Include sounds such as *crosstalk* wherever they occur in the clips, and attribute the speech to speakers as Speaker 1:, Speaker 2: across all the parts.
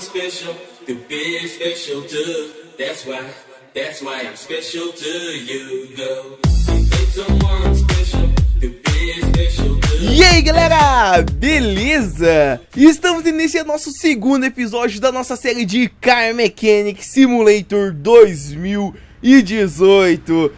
Speaker 1: special to be special to. That's why, that's why I'm special to you, E aí, galera! Beleza? Estamos iniciando nosso segundo episódio da nossa série de Car Mechanic Simulator 2018.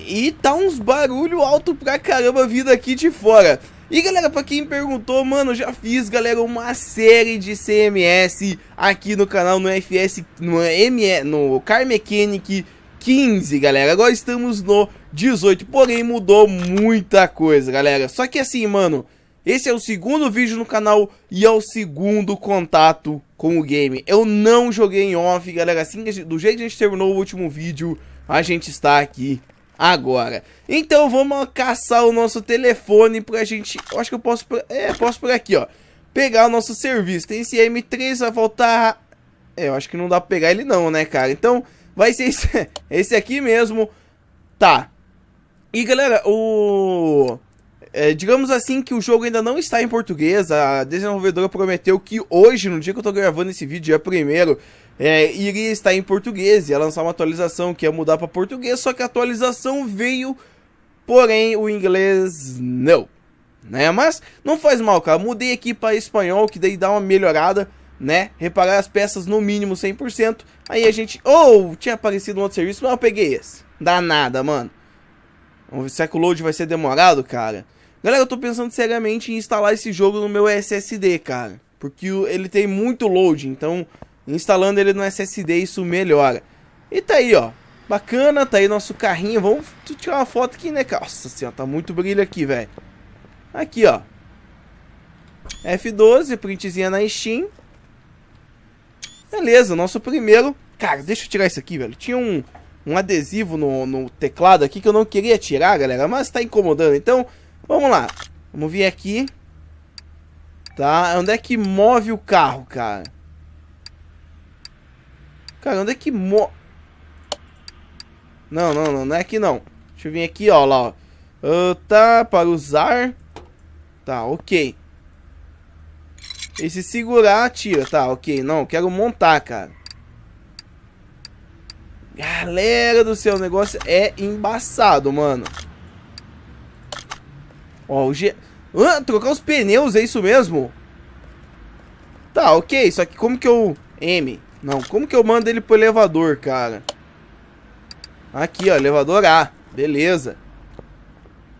Speaker 1: E tá uns barulho alto pra caramba vindo aqui de fora. E galera, pra quem perguntou, mano, já fiz, galera, uma série de CMS aqui no canal, no FS, no ME, no Car Mechanic 15, galera. Agora estamos no 18, porém mudou muita coisa, galera. Só que assim, mano, esse é o segundo vídeo no canal e é o segundo contato com o game. Eu não joguei em off, galera, assim, do jeito que a gente terminou o último vídeo, a gente está aqui agora. Então vamos caçar o nosso telefone pra gente... Eu acho que eu posso... É, posso por aqui, ó. Pegar o nosso serviço. Tem esse M3, vai faltar... É, eu acho que não dá pra pegar ele não, né, cara? Então vai ser esse, *laughs* esse aqui mesmo. Tá. E galera, o... É, digamos assim que o jogo ainda não está em português. A desenvolvedora prometeu que hoje, no dia que eu estou gravando esse vídeo, dia primeiro, é, iria estar em português, ia lançar uma atualização que ia mudar para português, só que a atualização veio, porém o inglês não. Né? Mas não faz mal, cara. Mudei aqui para espanhol, que daí dá uma melhorada, né? Reparar as peças no mínimo 100%. Aí a gente. Ou oh, tinha aparecido um outro serviço, mas eu peguei esse. Dá nada, mano. Vamos ver se é que o load vai ser demorado, cara. Galera, eu tô pensando seriamente em instalar esse jogo no meu SSD, cara. Porque ele tem muito load, então Instalando ele no SSD, isso melhora. E tá aí, ó. Bacana, tá aí nosso carrinho. Vamos tirar uma foto aqui, né, Nossa senhora, tá muito brilho aqui, velho. Aqui, ó. F12, printzinha na Steam. Beleza, nosso primeiro... Cara, deixa eu tirar isso aqui, velho. Tinha um, um adesivo no, no teclado aqui que eu não queria tirar, galera. Mas tá incomodando. Então, vamos lá. Vamos vir aqui. Tá, onde é que move o carro, cara? Cara, onde é que mo... Não, não, não, não é aqui não. Deixa eu vir aqui, ó, lá, ó. Uh, tá, para usar. Tá, ok. E se segurar, tira. Tá, ok. Não, quero montar, cara. Galera do céu, o negócio é embaçado, mano. Ó, o G... Ah, trocar os pneus, é isso mesmo? Tá, ok. Só que como que eu... M... Não, como que eu mando ele pro elevador, cara? Aqui, ó, elevador A. Beleza.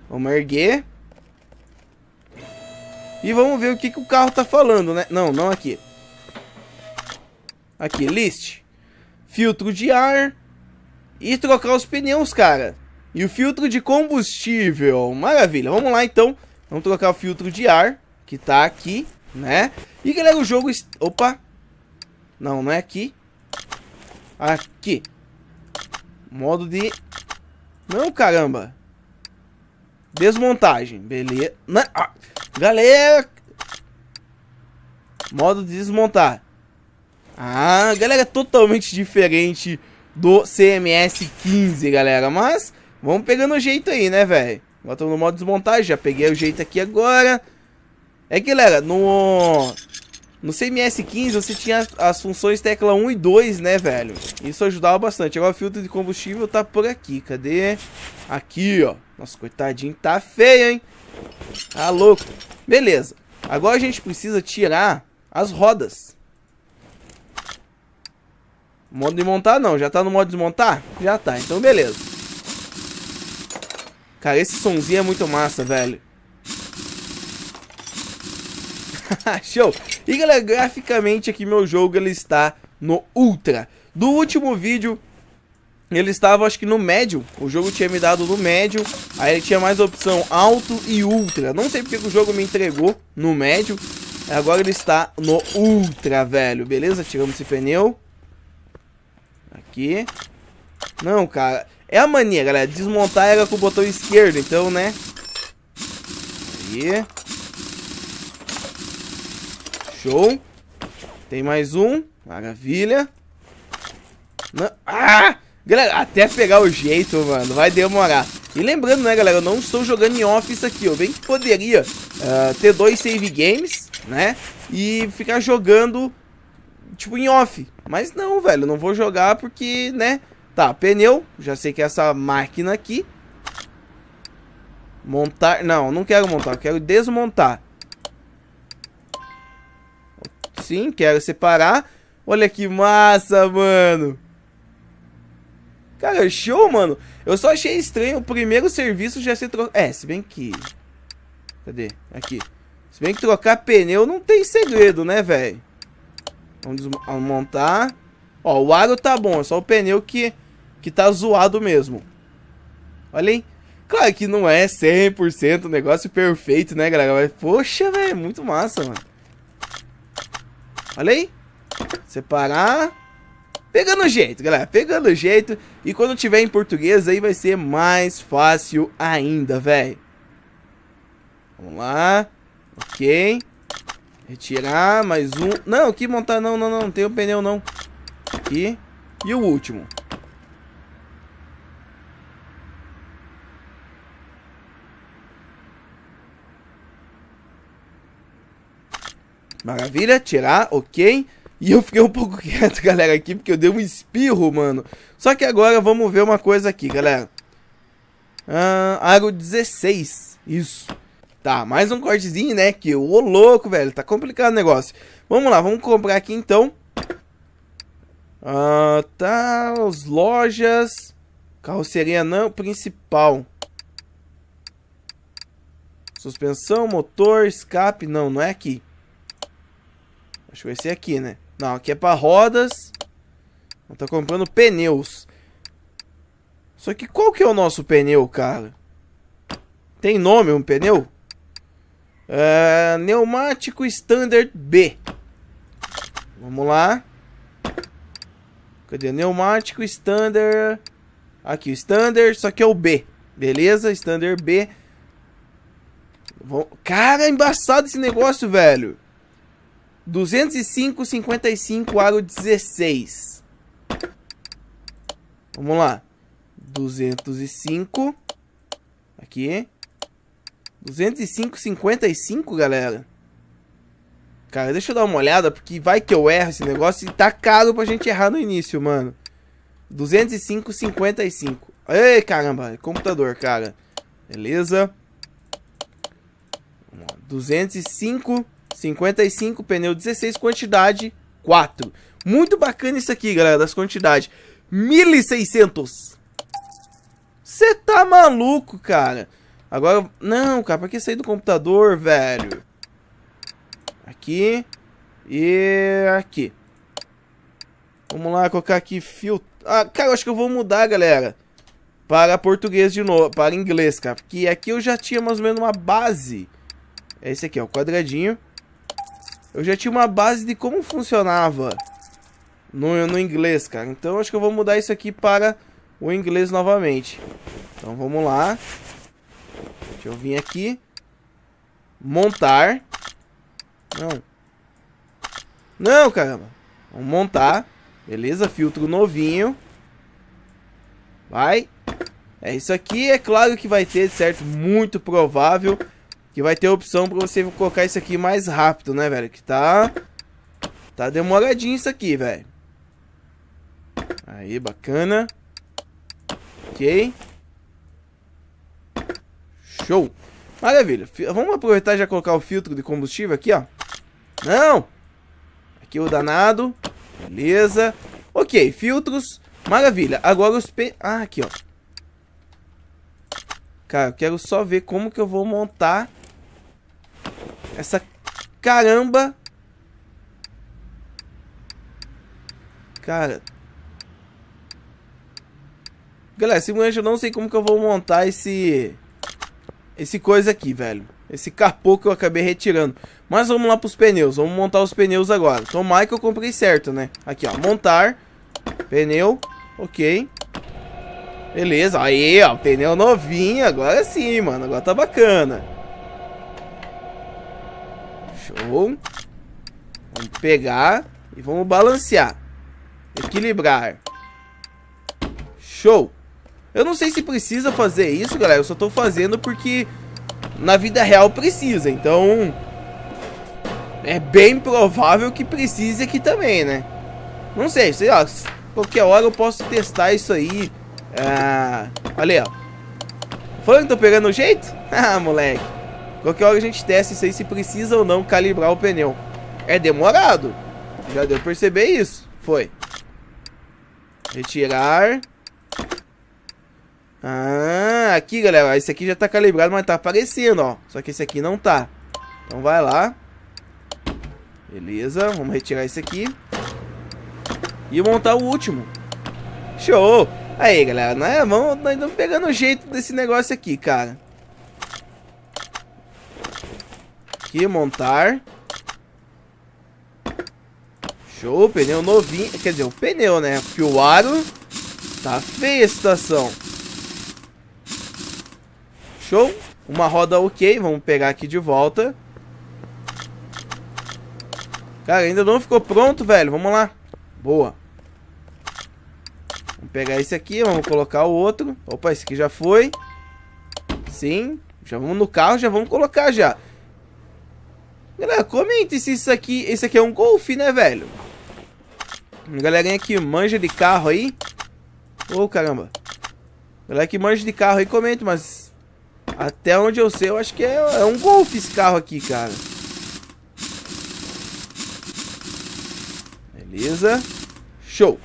Speaker 1: Vamos erguer. E vamos ver o que, que o carro tá falando, né? Não, não aqui. Aqui, list. Filtro de ar. E trocar os pneus, cara. E o filtro de combustível. Maravilha. Vamos lá, então. Vamos trocar o filtro de ar, que tá aqui, né? E, galera, o jogo... Opa! Não, não é aqui. Aqui. Modo de... Não, caramba. Desmontagem. Beleza. Ah, galera... Modo de desmontar. Ah, galera, totalmente diferente do CMS 15, galera. Mas vamos pegando o jeito aí, né, velho? Bota no modo desmontagem. Já peguei o jeito aqui agora. É que, galera, no... No CMS-15 você tinha as funções tecla 1 e 2, né, velho? Isso ajudava bastante. Agora o filtro de combustível tá por aqui. Cadê? Aqui, ó. Nossa, coitadinho, tá feio, hein? Tá louco. Beleza. Agora a gente precisa tirar as rodas. Modo de montar não, já tá no modo de desmontar? Já tá, então beleza. Cara, esse somzinho é muito massa, velho. *laughs* Show! E galera, graficamente aqui meu jogo ele está no Ultra. Do último vídeo, ele estava acho que no médio, o jogo tinha me dado no médio, aí ele tinha mais opção alto e ultra. Não sei porque o jogo me entregou no médio, agora ele está no ultra, velho. Beleza? Tiramos esse pneu. Aqui. Não, cara, é a mania, galera, desmontar era com o botão esquerdo, então, né? Aí... Show. Tem mais um. Maravilha. Não. Ah! Galera, até pegar o jeito, mano, vai demorar. E lembrando, né, galera, eu não estou jogando em off isso aqui. Eu bem que poderia uh, ter dois save games, né, e ficar jogando, tipo, em off. Mas não, velho, eu não vou jogar porque, né, tá, pneu, já sei que é essa máquina aqui. Montar, não, não quero montar, eu quero desmontar. Sim, quero separar. Olha que massa, mano. Cara, show, mano. Eu só achei estranho o primeiro serviço já ser trocado. É, se bem que... Cadê? Aqui. Se bem que trocar pneu não tem segredo, né, velho? Vamos montar. Ó, o aro tá bom, é só o pneu que, que tá zoado mesmo. Olha aí. Claro que não é 100% negócio perfeito, né, galera? Mas, poxa, velho, muito massa, mano. Olha aí. Separar. Pegando o jeito, galera. Pegando o jeito. E quando tiver em português aí vai ser mais fácil ainda, velho. Vamos lá. Ok. Retirar. Mais um. Não, aqui montar. Não, não, não. Não tem o pneu, não. Aqui. E o último. Maravilha, tirar, ok. E eu fiquei um pouco *laughs* quieto, galera, aqui, porque eu dei um espirro, mano. Só que agora vamos ver uma coisa aqui, galera. Ah, aro 16, isso. Tá, mais um cortezinho, né, que ô louco, velho, tá complicado o negócio. Vamos lá, vamos comprar aqui, então. Ah, tá, as lojas, carroceria não, principal. Suspensão, motor, escape, não, não é aqui. Acho que vai ser aqui, né? Não, aqui é pra rodas. Tá comprando pneus. Só que qual que é o nosso pneu, cara? Tem nome um pneu? É, neumático Standard B. Vamos lá. Cadê? Neumático Standard... Aqui, o Standard, só que é o B. Beleza? Standard B. Cara, é embaçado esse negócio, velho. 205,55 aro 16. Vamos lá. 205. Aqui. 205,55, galera. Cara, deixa eu dar uma olhada, porque vai que eu erro esse negócio e tá caro pra gente errar no início, mano. 205,55. 55. Ei, caramba, é computador, cara. Beleza. 205, 55, pneu 16, quantidade 4. Muito bacana isso aqui, galera, das quantidades. 1.600. Você tá maluco, cara. Agora, não, cara, pra que sair do computador, velho? Aqui e aqui. Vamos lá, colocar aqui filtro. Ah, cara, acho que eu vou mudar, galera. Para português de novo, para inglês, cara. Porque aqui eu já tinha mais ou menos uma base. É esse aqui, ó, quadradinho. Eu já tinha uma base de como funcionava no, no inglês, cara. Então acho que eu vou mudar isso aqui para o inglês novamente. Então vamos lá. Deixa eu vir aqui. Montar. Não. Não, caramba. Vamos montar. Beleza, filtro novinho. Vai. É isso aqui. É claro que vai ter, certo? Muito provável vai ter a opção pra você colocar isso aqui mais rápido, né, velho? Que tá... Tá demoradinho isso aqui, velho. Aí, bacana. Ok. Show. Maravilha. Vamos aproveitar e já colocar o filtro de combustível aqui, ó. Não! Aqui o danado. Beleza. Ok, filtros. Maravilha. Agora os... Pe... Ah, aqui, ó. Cara, eu quero só ver como que eu vou montar essa caramba. Cara. Galera, simplesmente eu não sei como que eu vou montar esse... Esse coisa aqui, velho. Esse capô que eu acabei retirando. Mas vamos lá pros pneus. Vamos montar os pneus agora. Tomara que eu comprei certo, né? Aqui, ó. Montar. Pneu. Ok. Beleza. Aí, ó. Pneu novinho. Agora sim, mano. Agora tá bacana. Show. Então, vamos pegar e vamos balancear. Equilibrar. Show. Eu não sei se precisa fazer isso, galera. Eu só tô fazendo porque na vida real precisa. Então, é bem provável que precise aqui também, né? Não sei, sei lá. Qualquer hora eu posso testar isso aí. Ah, olha aí, ó. Foi que tô tá pegando o jeito? *laughs* ah, moleque. Qualquer hora a gente testa isso aí se precisa ou não calibrar o pneu. É demorado. Já deu pra perceber isso. Foi. Retirar. Ah, aqui, galera. Esse aqui já tá calibrado, mas tá aparecendo, ó. Só que esse aqui não tá. Então vai lá. Beleza. Vamos retirar esse aqui. E montar o último. Show! Aí, galera. Nós vamos, nós vamos pegando o jeito desse negócio aqui, cara. aqui, montar. Show, pneu novinho. Quer dizer, o pneu, né? Porque o aro tá feia a situação. Show. Uma roda ok, vamos pegar aqui de volta. Cara, ainda não ficou pronto, velho. Vamos lá. Boa. Vamos pegar esse aqui, vamos colocar o outro. Opa, esse aqui já foi. Sim. Já vamos no carro, já vamos colocar já. Galera, comente se isso aqui, esse aqui é um golfe, né, velho? Galerinha que manja de carro aí. Ô, oh, caramba. Galera que manja de carro aí, comente, mas... Até onde eu sei, eu acho que é, é um golfe esse carro aqui, cara. Beleza. Show.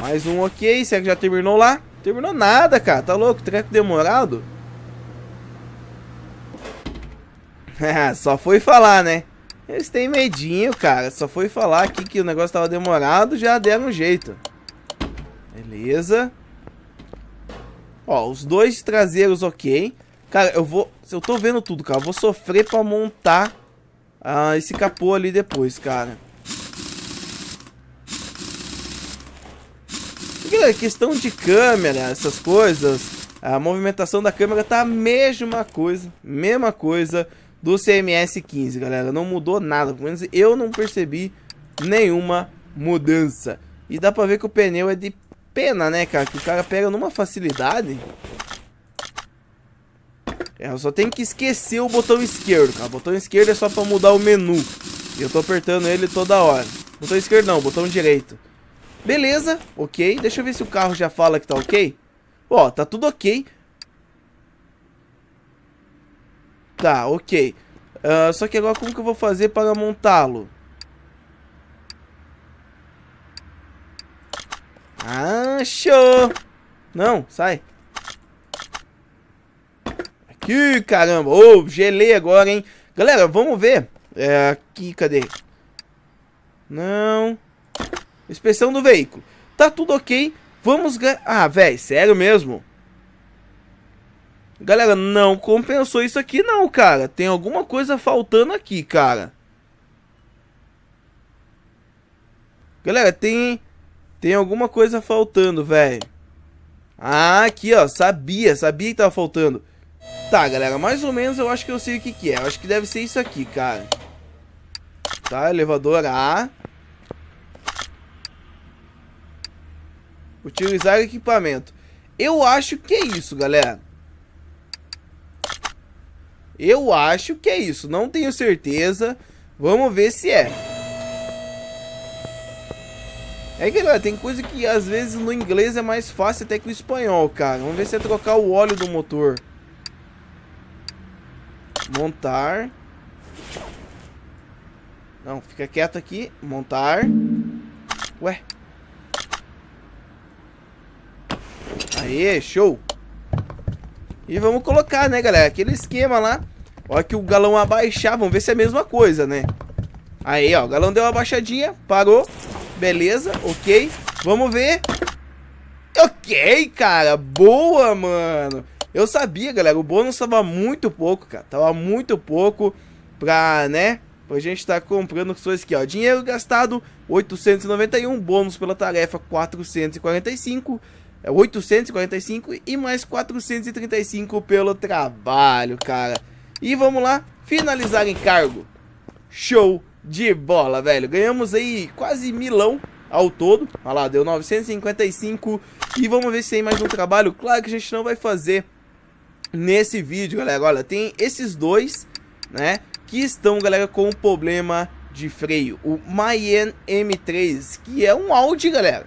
Speaker 1: Mais um ok. Será que já terminou lá? Terminou nada, cara. Tá louco? Treco demorado. *laughs* Ah, só foi falar, né? Eles têm medinho, cara. Só foi falar aqui que o negócio tava demorado, já deram um jeito. Beleza. Ó, os dois traseiros ok. Cara, eu vou... Eu tô vendo tudo, cara. Eu vou sofrer pra montar ah, esse capô ali depois, cara. Porque, né, questão de câmera, essas coisas... A movimentação da câmera tá a mesma coisa. Mesma coisa do CMS 15, galera. Não mudou nada, pelo menos eu não percebi nenhuma mudança. E dá pra ver que o pneu é de pena, né, cara? Que o cara pega numa facilidade. É, eu só tenho que esquecer o botão esquerdo, cara. O botão esquerdo é só pra mudar o menu. E eu tô apertando ele toda hora. Botão esquerdo não, botão direito. Beleza, ok. Deixa eu ver se o carro já fala que tá ok. Ó, tá tudo ok. Tá, ok. Uh, só que agora como que eu vou fazer para montá-lo? Ah, show! Não, sai. Aqui, caramba. Ô, oh, gelei agora, hein? Galera, vamos ver. É, aqui, cadê? Não. Inspeção do veículo. Tá tudo ok. Vamos... Ah, velho, sério mesmo? Galera, não compensou isso aqui não, cara. Tem alguma coisa faltando aqui, cara. Galera, tem... Tem alguma coisa faltando, velho. Ah, aqui, ó. Sabia, sabia que tava faltando. Tá, galera, mais ou menos eu acho que eu sei o que que é. Eu acho que deve ser isso aqui, cara. Tá, elevador A. Utilizar equipamento. Eu acho que é isso, galera. Eu acho que é isso, não tenho certeza. Vamos ver se é. É que, galera, tem coisa que às vezes no inglês é mais fácil até que o espanhol, cara. Vamos ver se é trocar o óleo do motor. Montar. Não, fica quieto aqui. Montar. Ué. Aê, show. E vamos colocar, né, galera? Aquele esquema lá. Olha que o galão abaixar, vamos ver se é a mesma coisa, né? Aí, ó, o galão deu uma baixadinha, parou. Beleza, ok. Vamos ver. Ok, cara, boa, mano. Eu sabia, galera, o bônus tava muito pouco, cara. Tava muito pouco pra, né, pra gente tá comprando coisas aqui, ó. Dinheiro gastado, 891. Bônus pela tarefa, 445. 845 é, e mais 435 pelo trabalho, cara. E vamos lá, finalizar encargo. Show de bola, velho. Ganhamos aí quase milão ao todo. Olha lá, deu 955. E vamos ver se tem mais um trabalho. Claro que a gente não vai fazer nesse vídeo, galera. Olha, tem esses dois, né? Que estão, galera, com um problema de freio. O Mayen M3, que é um Audi, galera.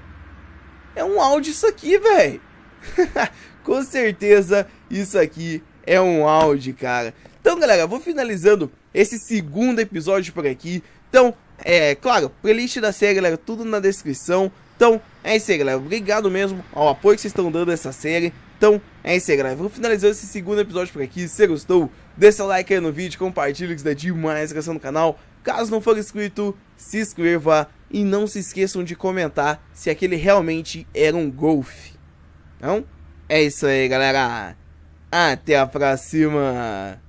Speaker 1: É um Audi isso aqui, velho. *laughs* com certeza, isso aqui é um Audi, cara. Então, galera, vou finalizando esse segundo episódio por aqui. Então, é claro, playlist da série, galera, tudo na descrição. Então, é isso aí, galera. Obrigado mesmo ao apoio que vocês estão dando a essa série. Então, é isso aí, galera. Vou finalizando esse segundo episódio por aqui. Se você gostou, dê seu like aí no vídeo, compartilhe que isso é demais a no canal. Caso não for inscrito, se inscreva e não se esqueçam de comentar se aquele realmente era um golfe. Então, é isso aí, galera. Até a próxima.